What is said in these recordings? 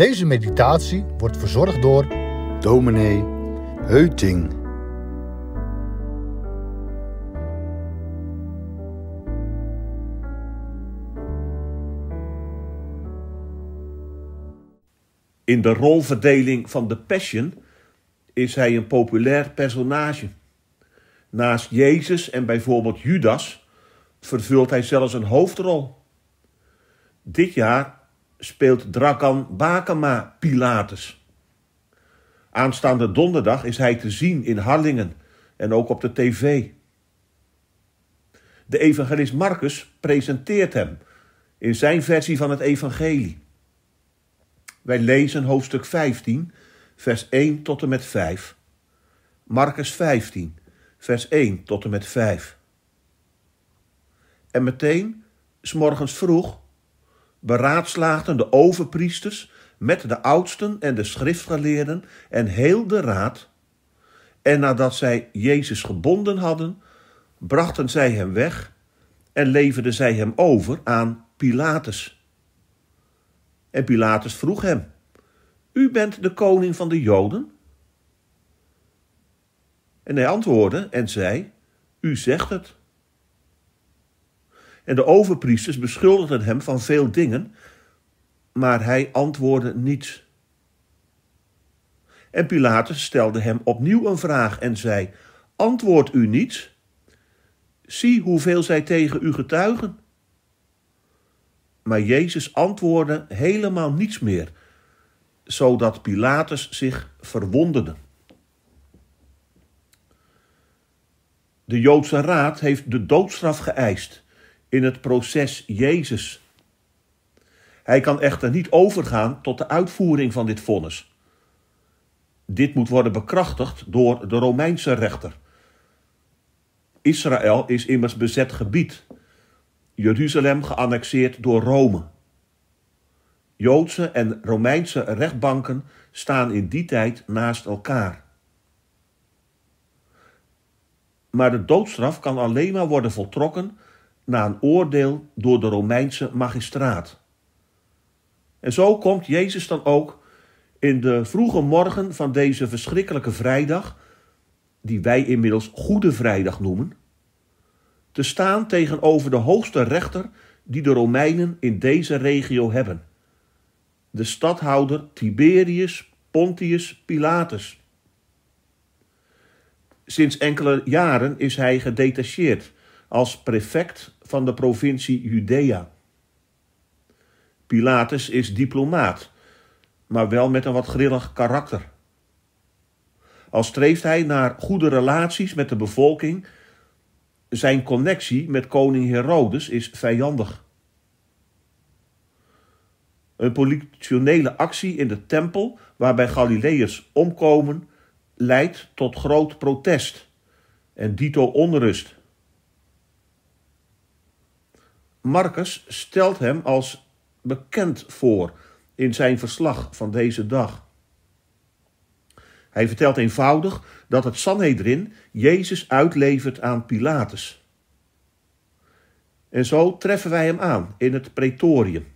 Deze meditatie wordt verzorgd door dominee Heuting. In de rolverdeling van The Passion is hij een populair personage. Naast Jezus en bijvoorbeeld Judas vervult hij zelfs een hoofdrol. Dit jaar speelt Drakan Bakema Pilatus. Aanstaande donderdag is hij te zien in Harlingen en ook op de tv. De evangelist Marcus presenteert hem in zijn versie van het evangelie. Wij lezen hoofdstuk 15, vers 1 tot en met 5. Marcus 15, vers 1 tot en met 5. En meteen, s morgens vroeg, beraadslaagden de overpriesters met de oudsten en de schriftgeleerden en heel de raad. En nadat zij Jezus gebonden hadden, brachten zij hem weg en leverden zij hem over aan Pilatus. En Pilatus vroeg hem: U bent de koning van de Joden? En hij antwoordde en zei: U zegt het. En de overpriesters beschuldigden hem van veel dingen, maar hij antwoordde niets. En Pilatus stelde hem opnieuw een vraag en zei: Antwoord u niets? Zie hoeveel zij tegen u getuigen. Maar Jezus antwoordde helemaal niets meer, zodat Pilatus zich verwonderde. De Joodse Raad heeft de doodstraf geëist in het proces Jezus. Hij kan echter niet overgaan tot de uitvoering van dit vonnis. Dit moet worden bekrachtigd door de Romeinse rechter. Israël is immers bezet gebied, Jeruzalem geannexeerd door Rome. Joodse en Romeinse rechtbanken staan in die tijd naast elkaar. Maar de doodstraf kan alleen maar worden voltrokken na een oordeel door de Romeinse magistraat. En zo komt Jezus dan ook in de vroege morgen van deze verschrikkelijke vrijdag, die wij inmiddels Goede Vrijdag noemen, te staan tegenover de hoogste rechter die de Romeinen in deze regio hebben, de stadhouder Tiberius Pontius Pilatus. Sinds enkele jaren is hij gedetacheerd als prefect van de provincie Judea. Pilatus is diplomaat, maar wel met een wat grillig karakter. Al streeft hij naar goede relaties met de bevolking, zijn connectie met koning Herodes is vijandig. Een politionele actie in de tempel, waarbij Galileërs omkomen, leidt tot groot protest en dito onrust. Marcus stelt hem als bekend voor in zijn verslag van deze dag. Hij vertelt eenvoudig dat het Sanhedrin Jezus uitlevert aan Pilatus. En zo treffen wij hem aan in het pretorium.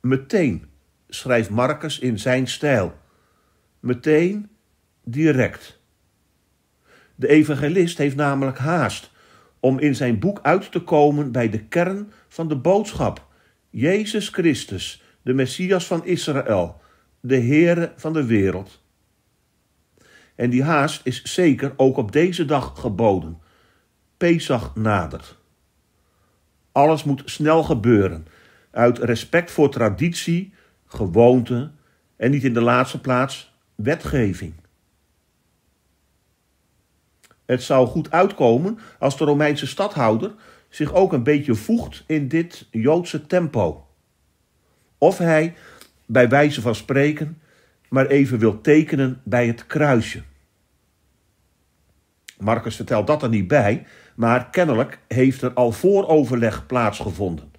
Meteen, schrijft Marcus in zijn stijl. Meteen, direct. De evangelist heeft namelijk haast om in zijn boek uit te komen bij de kern van de boodschap. Jezus Christus, de Messias van Israël, de Heere van de wereld. En die haast is zeker ook op deze dag geboden. Pesach nadert. Alles moet snel gebeuren, uit respect voor traditie, gewoonte en niet in de laatste plaats wetgeving. Het zou goed uitkomen als de Romeinse stadhouder zich ook een beetje voegt in dit Joodse tempo. Of hij, bij wijze van spreken, maar even wil tekenen bij het kruisje. Marcus vertelt dat er niet bij, maar kennelijk heeft er al vooroverleg plaatsgevonden.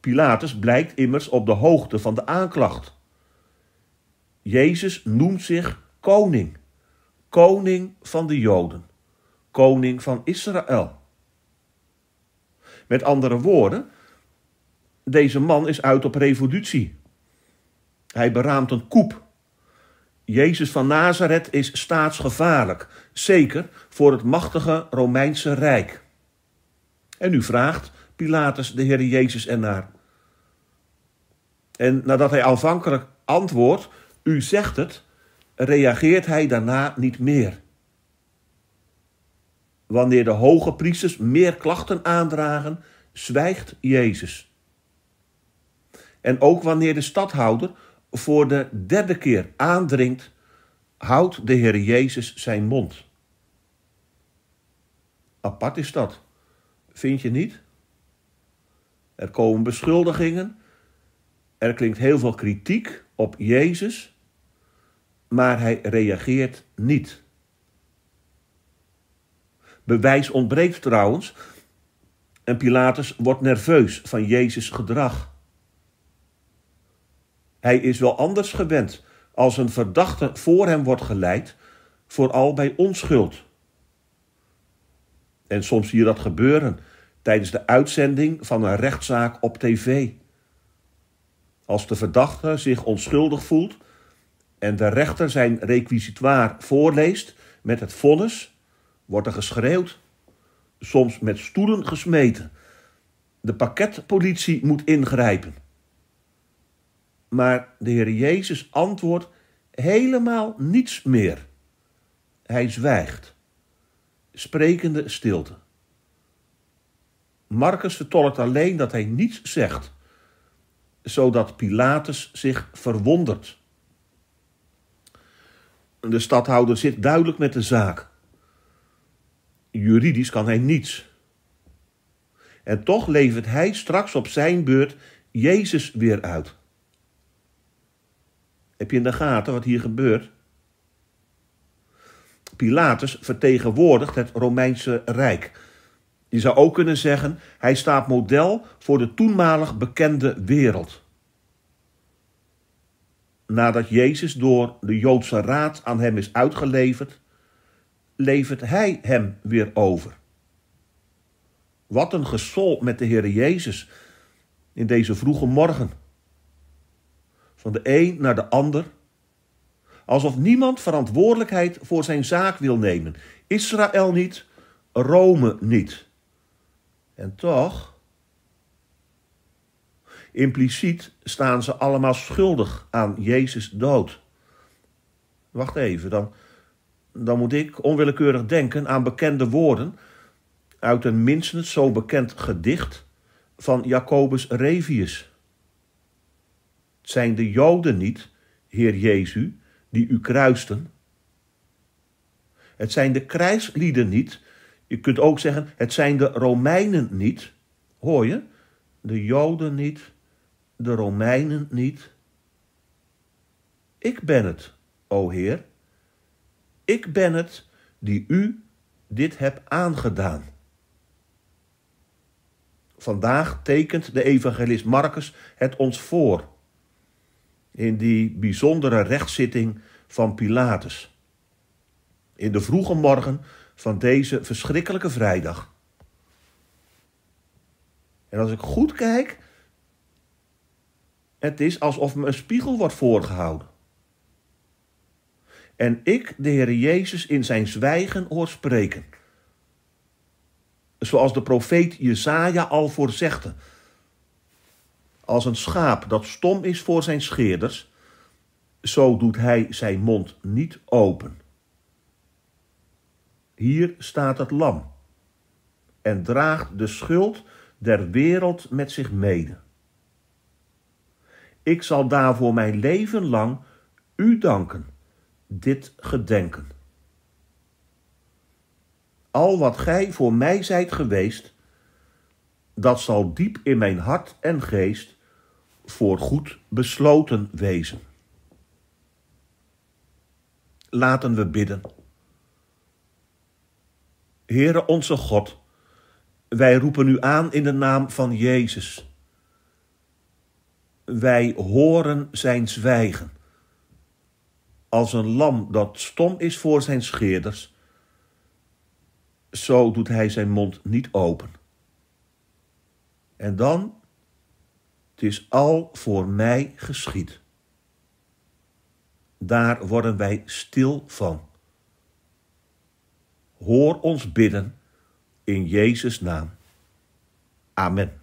Pilatus blijkt immers op de hoogte van de aanklacht. Jezus noemt zich koning koning van de Joden, koning van Israël. Met andere woorden, deze man is uit op revolutie. Hij beraamt een koep. Jezus van Nazareth is staatsgevaarlijk, zeker voor het machtige Romeinse Rijk. En nu vraagt Pilatus de Heer Jezus ernaar. En nadat hij aanvankelijk antwoordt: U zegt het, reageert hij daarna niet meer. Wanneer de hoge priesters meer klachten aandragen, zwijgt Jezus. En ook wanneer de stadhouder voor de derde keer aandringt, houdt de Heer Jezus zijn mond. Apart is dat, vind je niet? Er komen beschuldigingen, er klinkt heel veel kritiek op Jezus maar hij reageert niet. Bewijs ontbreekt trouwens en Pilatus wordt nerveus van Jezus' gedrag. Hij is wel anders gewend als een verdachte voor hem wordt geleid, vooral bij onschuld. En soms zie je dat gebeuren tijdens de uitzending van een rechtszaak op tv. Als de verdachte zich onschuldig voelt en de rechter zijn requisitoir voorleest met het vonnis, wordt er geschreeuwd, soms met stoelen gesmeten. De pakketpolitie moet ingrijpen. Maar de Heer Jezus antwoordt helemaal niets meer. Hij zwijgt. Sprekende stilte. Marcus vertolkt alleen dat hij niets zegt, zodat Pilatus zich verwondert de stadhouder zit duidelijk met de zaak. Juridisch kan hij niets. En toch levert hij straks op zijn beurt Jezus weer uit. Heb je in de gaten wat hier gebeurt? Pilatus vertegenwoordigt het Romeinse Rijk. Je zou ook kunnen zeggen, hij staat model voor de toenmalig bekende wereld nadat Jezus door de Joodse raad aan hem is uitgeleverd, levert hij hem weer over. Wat een gesol met de Heer Jezus in deze vroege morgen. Van de een naar de ander. Alsof niemand verantwoordelijkheid voor zijn zaak wil nemen. Israël niet, Rome niet. En toch Impliciet staan ze allemaal schuldig aan Jezus' dood. Wacht even, dan, dan moet ik onwillekeurig denken aan bekende woorden uit een minstens zo bekend gedicht van Jacobus Revius. Het zijn de Joden niet, Heer Jezus, die u kruisten? Het zijn de krijgslieden niet. Je kunt ook zeggen, het zijn de Romeinen niet. Hoor je? De Joden niet, de Romeinen niet? Ik ben het, o Heer, ik ben het die u dit heb aangedaan. Vandaag tekent de evangelist Marcus het ons voor in die bijzondere rechtszitting van Pilatus. In de vroege morgen van deze verschrikkelijke vrijdag. En als ik goed kijk, het is alsof me een spiegel wordt voorgehouden. En ik, de Heer Jezus, in zijn zwijgen hoor spreken. Zoals de profeet Jesaja al voorzegde. Als een schaap dat stom is voor zijn scheerders, zo doet hij zijn mond niet open. Hier staat het lam en draagt de schuld der wereld met zich mede. Ik zal daarvoor mijn leven lang u danken, dit gedenken. Al wat gij voor mij zijt geweest, dat zal diep in mijn hart en geest voor goed besloten wezen. Laten we bidden. Heere onze God, wij roepen u aan in de naam van Jezus wij horen zijn zwijgen. Als een lam dat stom is voor zijn scheerders, zo doet hij zijn mond niet open. En dan, het is al voor mij geschied. Daar worden wij stil van. Hoor ons bidden in Jezus' naam. Amen.